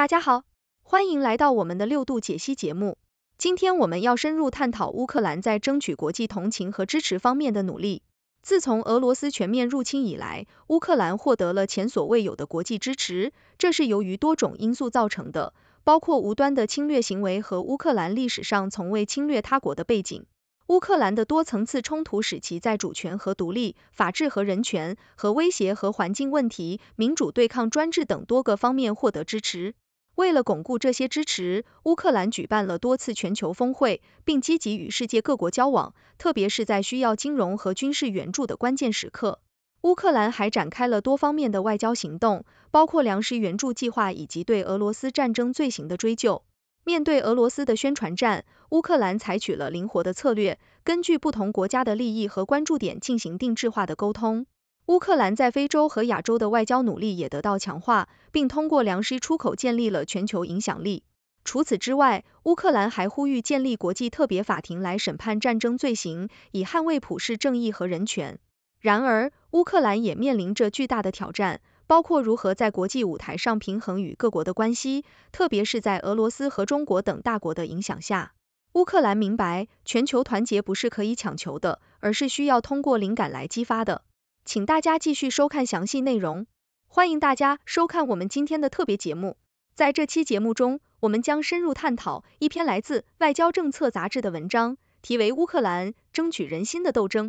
大家好，欢迎来到我们的六度解析节目。今天我们要深入探讨乌克兰在争取国际同情和支持方面的努力。自从俄罗斯全面入侵以来，乌克兰获得了前所未有的国际支持，这是由于多种因素造成的，包括无端的侵略行为和乌克兰历史上从未侵略他国的背景。乌克兰的多层次冲突使其在主权和独立、法治和人权、和威胁和环境问题、民主对抗专制等多个方面获得支持。为了巩固这些支持，乌克兰举办了多次全球峰会，并积极与世界各国交往，特别是在需要金融和军事援助的关键时刻。乌克兰还展开了多方面的外交行动，包括粮食援助计划以及对俄罗斯战争罪行的追究。面对俄罗斯的宣传战，乌克兰采取了灵活的策略，根据不同国家的利益和关注点进行定制化的沟通。乌克兰在非洲和亚洲的外交努力也得到强化，并通过粮食出口建立了全球影响力。除此之外，乌克兰还呼吁建立国际特别法庭来审判战争罪行，以捍卫普世正义和人权。然而，乌克兰也面临着巨大的挑战，包括如何在国际舞台上平衡与各国的关系，特别是在俄罗斯和中国等大国的影响下。乌克兰明白，全球团结不是可以强求的，而是需要通过灵感来激发的。请大家继续收看详细内容，欢迎大家收看我们今天的特别节目。在这期节目中，我们将深入探讨一篇来自《外交政策》杂志的文章，题为《乌克兰争取人心的斗争》。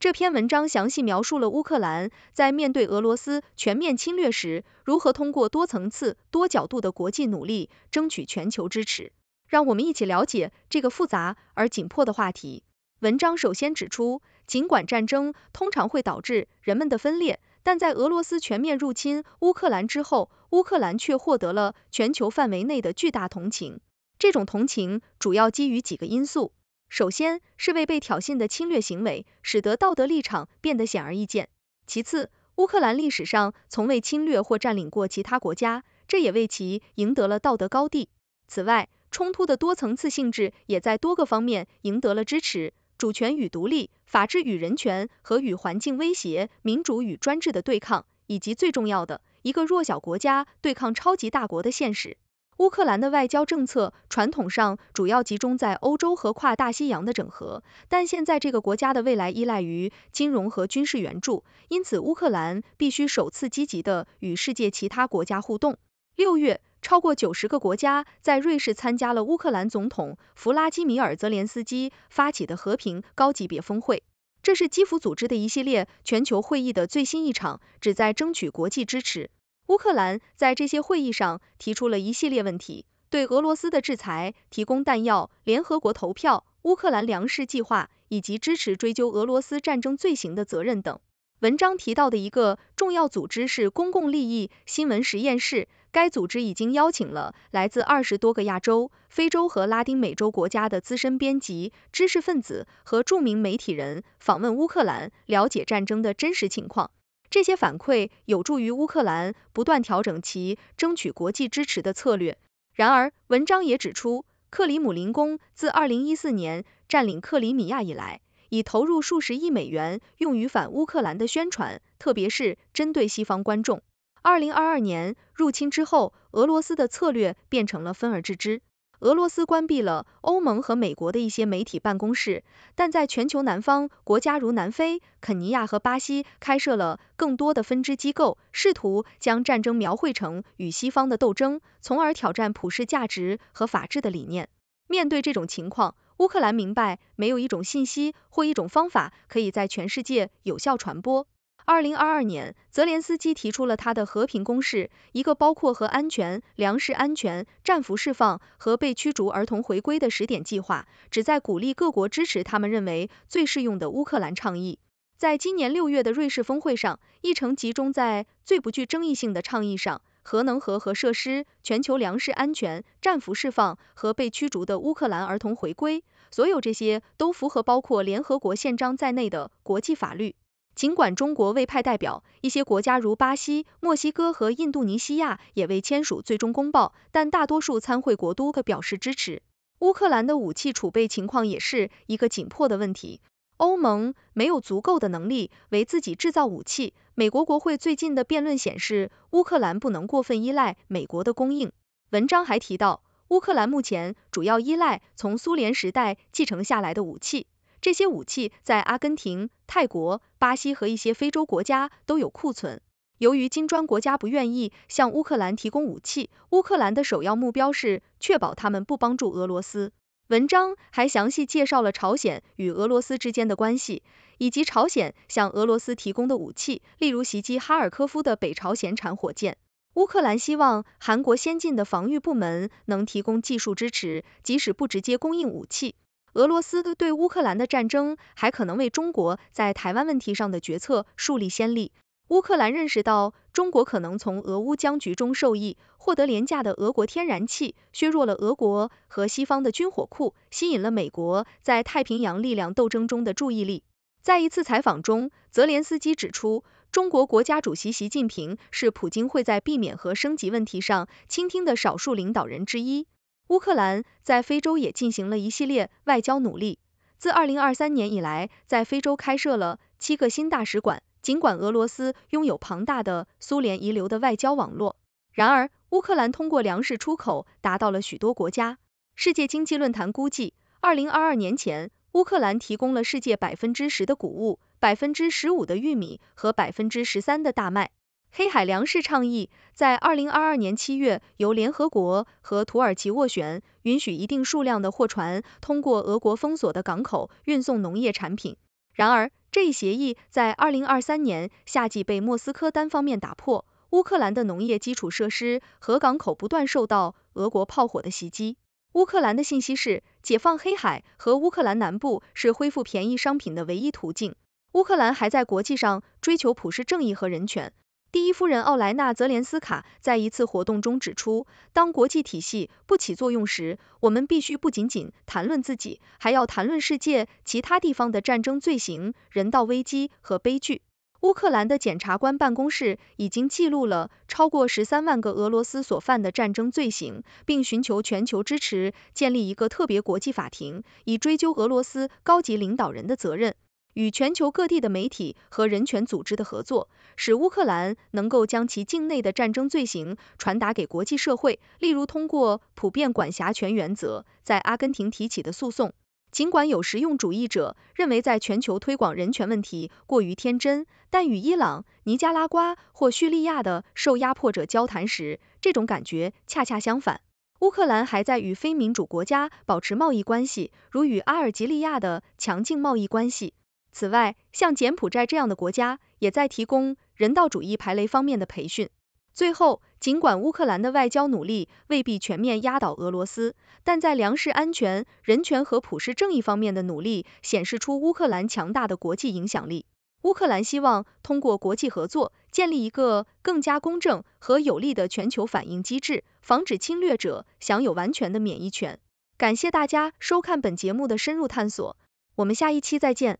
这篇文章详细描述了乌克兰在面对俄罗斯全面侵略时，如何通过多层次、多角度的国际努力，争取全球支持。让我们一起了解这个复杂而紧迫的话题。文章首先指出，尽管战争通常会导致人们的分裂，但在俄罗斯全面入侵乌克兰之后，乌克兰却获得了全球范围内的巨大同情。这种同情主要基于几个因素：首先，是为被挑衅的侵略行为使得道德立场变得显而易见；其次，乌克兰历史上从未侵略或占领过其他国家，这也为其赢得了道德高地。此外，冲突的多层次性质也在多个方面赢得了支持。主权与独立、法治与人权和与环境威胁、民主与专制的对抗，以及最重要的一个弱小国家对抗超级大国的现实。乌克兰的外交政策传统上主要集中在欧洲和跨大西洋的整合，但现在这个国家的未来依赖于金融和军事援助，因此乌克兰必须首次积极的与世界其他国家互动。六月，超过九十个国家在瑞士参加了乌克兰总统弗拉基米尔泽连斯基发起的和平高级别峰会。这是基辅组织的一系列全球会议的最新一场，旨在争取国际支持。乌克兰在这些会议上提出了一系列问题：对俄罗斯的制裁、提供弹药、联合国投票、乌克兰粮食计划以及支持追究俄罗斯战争罪行的责任等。文章提到的一个重要组织是公共利益新闻实验室。该组织已经邀请了来自二十多个亚洲、非洲和拉丁美洲国家的资深编辑、知识分子和著名媒体人访问乌克兰，了解战争的真实情况。这些反馈有助于乌克兰不断调整其争取国际支持的策略。然而，文章也指出，克里姆林宫自二零一四年占领克里米亚以来，已投入数十亿美元用于反乌克兰的宣传，特别是针对西方观众。二零二二年入侵之后，俄罗斯的策略变成了分而治之。俄罗斯关闭了欧盟和美国的一些媒体办公室，但在全球南方国家如南非、肯尼亚和巴西开设了更多的分支机构，试图将战争描绘成与西方的斗争，从而挑战普世价值和法治的理念。面对这种情况，乌克兰明白没有一种信息或一种方法可以在全世界有效传播。二零二二年，泽连斯基提出了他的和平公式，一个包括核安全、粮食安全、战俘释放和被驱逐儿童回归的十点计划，旨在鼓励各国支持他们认为最适用的乌克兰倡议。在今年六月的瑞士峰会上，议程集中在最不具争议性的倡议上：核能和核设施、全球粮食安全、战俘释放和被驱逐的乌克兰儿童回归。所有这些都符合包括联合国宪章在内的国际法律。尽管中国未派代表，一些国家如巴西、墨西哥和印度尼西亚也未签署最终公报，但大多数参会国都表示支持。乌克兰的武器储备情况也是一个紧迫的问题。欧盟没有足够的能力为自己制造武器。美国国会最近的辩论显示，乌克兰不能过分依赖美国的供应。文章还提到，乌克兰目前主要依赖从苏联时代继承下来的武器。这些武器在阿根廷、泰国、巴西和一些非洲国家都有库存。由于金砖国家不愿意向乌克兰提供武器，乌克兰的首要目标是确保他们不帮助俄罗斯。文章还详细介绍了朝鲜与俄罗斯之间的关系，以及朝鲜向俄罗斯提供的武器，例如袭击哈尔科夫的北朝鲜产火箭。乌克兰希望韩国先进的防御部门能提供技术支持，即使不直接供应武器。俄罗斯对乌克兰的战争还可能为中国在台湾问题上的决策树立先例。乌克兰认识到，中国可能从俄乌僵局中受益，获得廉价的俄国天然气，削弱了俄国和西方的军火库，吸引了美国在太平洋力量斗争中的注意力。在一次采访中，泽连斯基指出，中国国家主席习近平是普京会在避免和升级问题上倾听的少数领导人之一。乌克兰在非洲也进行了一系列外交努力。自2023年以来，在非洲开设了七个新大使馆。尽管俄罗斯拥有庞大的苏联遗留的外交网络，然而乌克兰通过粮食出口达到了许多国家。世界经济论坛估计，2022年前，乌克兰提供了世界百分之十的谷物、百分之十五的玉米和百分之十三的大麦。黑海粮食倡议在二零二二年七月由联合国和土耳其斡旋，允许一定数量的货船通过俄国封锁的港口运送农业产品。然而，这一协议在二零二三年夏季被莫斯科单方面打破。乌克兰的农业基础设施和港口不断受到俄国炮火的袭击。乌克兰的信息是：解放黑海和乌克兰南部是恢复便宜商品的唯一途径。乌克兰还在国际上追求普世正义和人权。第一夫人奥莱娜·泽连斯卡在一次活动中指出，当国际体系不起作用时，我们必须不仅仅谈论自己，还要谈论世界其他地方的战争罪行、人道危机和悲剧。乌克兰的检察官办公室已经记录了超过十三万个俄罗斯所犯的战争罪行，并寻求全球支持，建立一个特别国际法庭，以追究俄罗斯高级领导人的责任。与全球各地的媒体和人权组织的合作，使乌克兰能够将其境内的战争罪行传达给国际社会，例如通过普遍管辖权原则在阿根廷提起的诉讼。尽管有实用主义者认为在全球推广人权问题过于天真，但与伊朗、尼加拉瓜或叙利亚的受压迫者交谈时，这种感觉恰恰相反。乌克兰还在与非民主国家保持贸易关系，如与阿尔及利亚的强劲贸易关系。此外，像柬埔寨这样的国家也在提供人道主义排雷方面的培训。最后，尽管乌克兰的外交努力未必全面压倒俄罗斯，但在粮食安全、人权和普世正义方面的努力，显示出乌克兰强大的国际影响力。乌克兰希望通过国际合作，建立一个更加公正和有力的全球反应机制，防止侵略者享有完全的免疫权。感谢大家收看本节目的深入探索，我们下一期再见。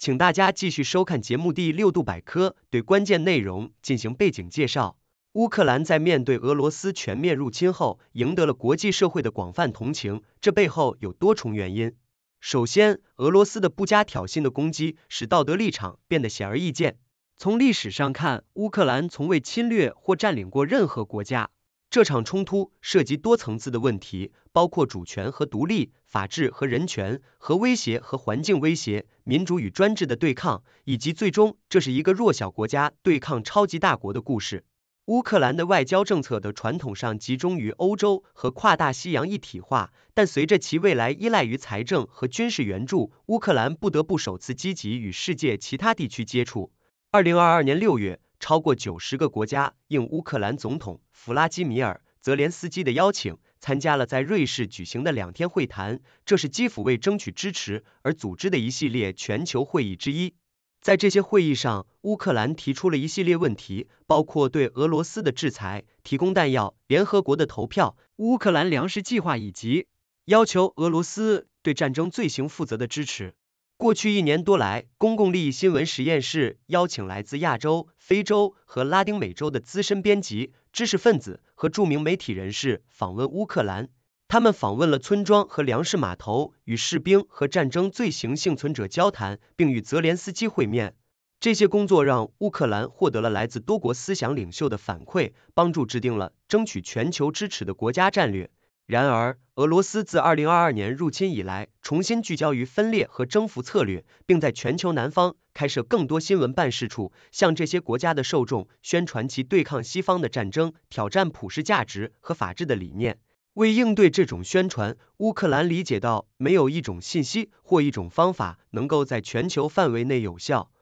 请大家继续收看节目第六度百科，对关键内容进行背景介绍。乌克兰在面对俄罗斯全面入侵后，赢得了国际社会的广泛同情，这背后有多重原因。首先，俄罗斯的不加挑衅的攻击，使道德立场变得显而易见。从历史上看，乌克兰从未侵略或占领过任何国家。这场冲突涉及多层次的问题，包括主权和独立、法治和人权、核威胁和环境威胁、民主与专制的对抗，以及最终，这是一个弱小国家对抗超级大国的故事。乌克兰的外交政策的传统上集中于欧洲和跨大西洋一体化，但随着其未来依赖于财政和军事援助，乌克兰不得不首次积极与世界其他地区接触。二零二二年六月。超过九十个国家应乌克兰总统弗拉基米尔泽连斯基的邀请，参加了在瑞士举行的两天会谈。这是基辅为争取支持而组织的一系列全球会议之一。在这些会议上，乌克兰提出了一系列问题，包括对俄罗斯的制裁、提供弹药、联合国的投票、乌克兰粮食计划以及要求俄罗斯对战争罪行负责的支持。过去一年多来，公共利益新闻实验室邀请来自亚洲、非洲和拉丁美洲的资深编辑、知识分子和著名媒体人士访问乌克兰。他们访问了村庄和粮食码头，与士兵和战争罪行幸存者交谈，并与泽连斯基会面。这些工作让乌克兰获得了来自多国思想领袖的反馈，帮助制定了争取全球支持的国家战略。然而，俄罗斯自二零二二年入侵以来，重新聚焦于分裂和征服策略，并在全球南方开设更多新闻办事处，向这些国家的受众宣传其对抗西方的战争、挑战普世价值和法治的理念。为应对这种宣传，乌克兰理解到没有一种信息或一种方法能够在全球范围内有效。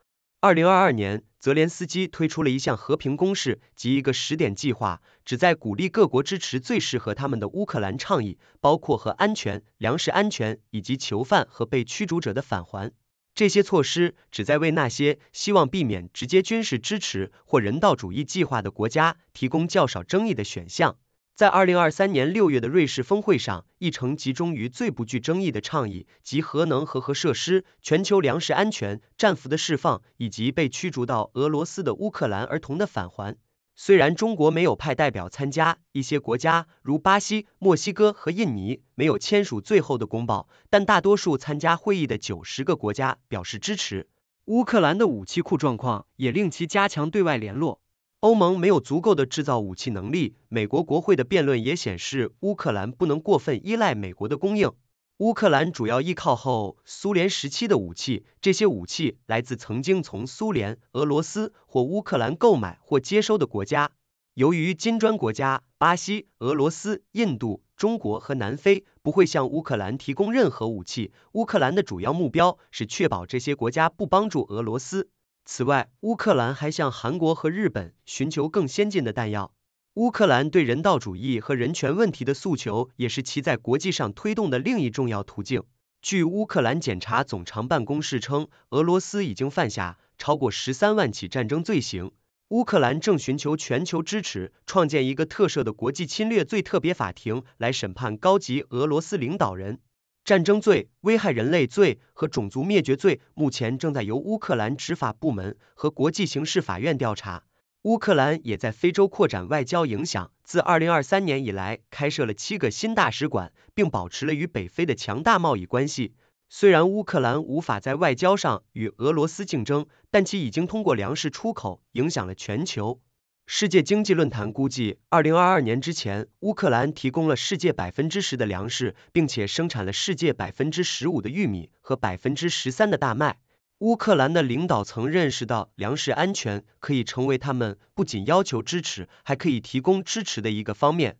二零二二年。泽连斯基推出了一项和平公势及一个十点计划，旨在鼓励各国支持最适合他们的乌克兰倡议，包括和安全、粮食安全以及囚犯和被驱逐者的返还。这些措施旨在为那些希望避免直接军事支持或人道主义计划的国家提供较少争议的选项。在二零二三年六月的瑞士峰会上，议程集中于最不具争议的倡议，及核能和核设施、全球粮食安全、战俘的释放以及被驱逐到俄罗斯的乌克兰儿童的返还。虽然中国没有派代表参加，一些国家如巴西、墨西哥和印尼没有签署最后的公报，但大多数参加会议的九十个国家表示支持。乌克兰的武器库状况也令其加强对外联络。欧盟没有足够的制造武器能力，美国国会的辩论也显示乌克兰不能过分依赖美国的供应。乌克兰主要依靠后苏联时期的武器，这些武器来自曾经从苏联、俄罗斯或乌克兰购买或接收的国家。由于金砖国家巴西、俄罗斯、印度、中国和南非不会向乌克兰提供任何武器，乌克兰的主要目标是确保这些国家不帮助俄罗斯。此外，乌克兰还向韩国和日本寻求更先进的弹药。乌克兰对人道主义和人权问题的诉求，也是其在国际上推动的另一重要途径。据乌克兰检察总长办公室称，俄罗斯已经犯下超过十三万起战争罪行。乌克兰正寻求全球支持，创建一个特设的国际侵略最特别法庭，来审判高级俄罗斯领导人。战争罪、危害人类罪和种族灭绝罪目前正在由乌克兰执法部门和国际刑事法院调查。乌克兰也在非洲扩展外交影响，自二零二三年以来开设了七个新大使馆，并保持了与北非的强大贸易关系。虽然乌克兰无法在外交上与俄罗斯竞争，但其已经通过粮食出口影响了全球。世界经济论坛估计，二零二二年之前，乌克兰提供了世界百分之十的粮食，并且生产了世界百分之十五的玉米和百分之十三的大麦。乌克兰的领导层认识到，粮食安全可以成为他们不仅要求支持，还可以提供支持的一个方面。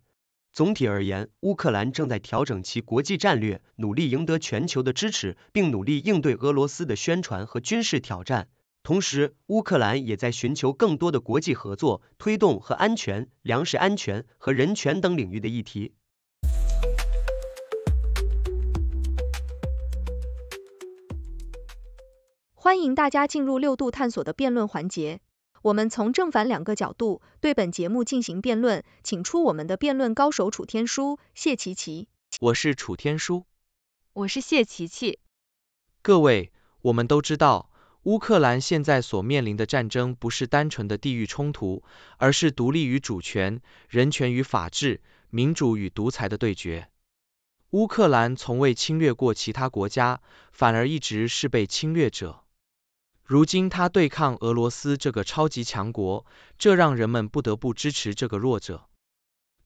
总体而言，乌克兰正在调整其国际战略，努力赢得全球的支持，并努力应对俄罗斯的宣传和军事挑战。同时，乌克兰也在寻求更多的国际合作，推动和安全、粮食安全和人权等领域的议题。欢迎大家进入六度探索的辩论环节，我们从正反两个角度对本节目进行辩论，请出我们的辩论高手楚天舒、谢琪琪。我是楚天舒。我是谢琪琪。各位，我们都知道。乌克兰现在所面临的战争不是单纯的地域冲突，而是独立与主权、人权与法治、民主与独裁的对决。乌克兰从未侵略过其他国家，反而一直是被侵略者。如今他对抗俄罗斯这个超级强国，这让人们不得不支持这个弱者。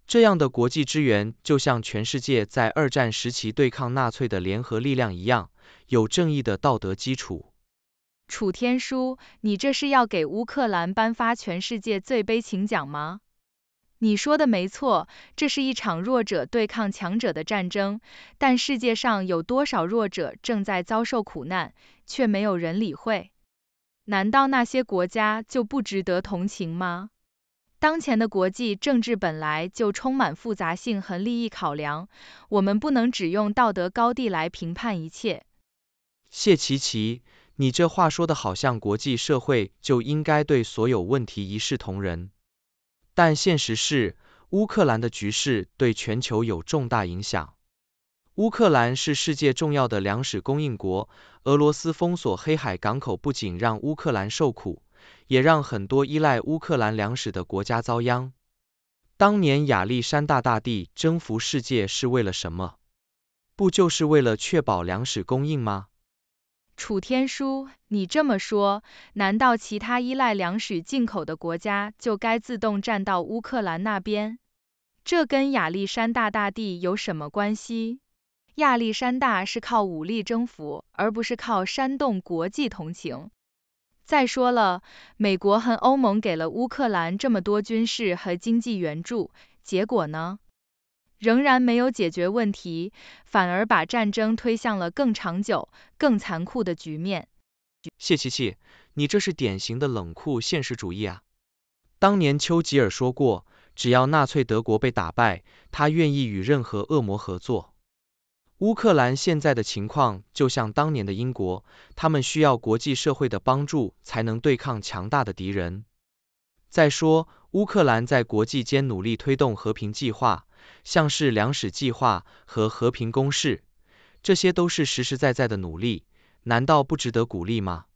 这样的国际支援就像全世界在二战时期对抗纳粹的联合力量一样，有正义的道德基础。楚天舒，你这是要给乌克兰颁发全世界最悲情奖吗？你说的没错，这是一场弱者对抗强者的战争，但世界上有多少弱者正在遭受苦难，却没有人理会？难道那些国家就不值得同情吗？当前的国际政治本来就充满复杂性和利益考量，我们不能只用道德高地来评判一切。谢奇奇。你这话说的，好像国际社会就应该对所有问题一视同仁。但现实是，乌克兰的局势对全球有重大影响。乌克兰是世界重要的粮食供应国，俄罗斯封锁黑海港口，不仅让乌克兰受苦，也让很多依赖乌克兰粮食的国家遭殃。当年亚历山大大帝征服世界是为了什么？不就是为了确保粮食供应吗？楚天舒，你这么说，难道其他依赖粮食进口的国家就该自动站到乌克兰那边？这跟亚历山大大帝有什么关系？亚历山大是靠武力征服，而不是靠煽动国际同情。再说了，美国和欧盟给了乌克兰这么多军事和经济援助，结果呢？仍然没有解决问题，反而把战争推向了更长久、更残酷的局面。谢琪琪，你这是典型的冷酷现实主义啊！当年丘吉尔说过，只要纳粹德国被打败，他愿意与任何恶魔合作。乌克兰现在的情况就像当年的英国，他们需要国际社会的帮助才能对抗强大的敌人。再说，乌克兰在国际间努力推动和平计划。像是粮食计划和和平攻势，这些都是实实在在的努力，难道不值得鼓励吗？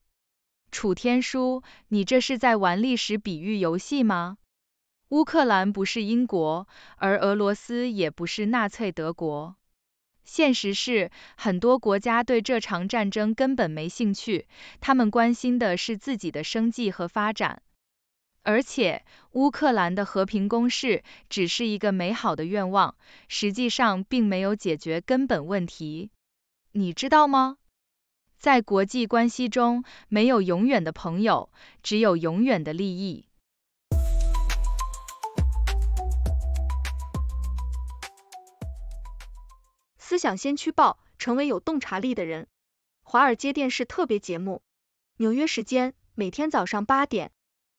楚天舒，你这是在玩历史比喻游戏吗？乌克兰不是英国，而俄罗斯也不是纳粹德国。现实是，很多国家对这场战争根本没兴趣，他们关心的是自己的生计和发展。而且，乌克兰的和平攻势只是一个美好的愿望，实际上并没有解决根本问题。你知道吗？在国际关系中，没有永远的朋友，只有永远的利益。思想先驱报，成为有洞察力的人。华尔街电视特别节目，纽约时间每天早上八点。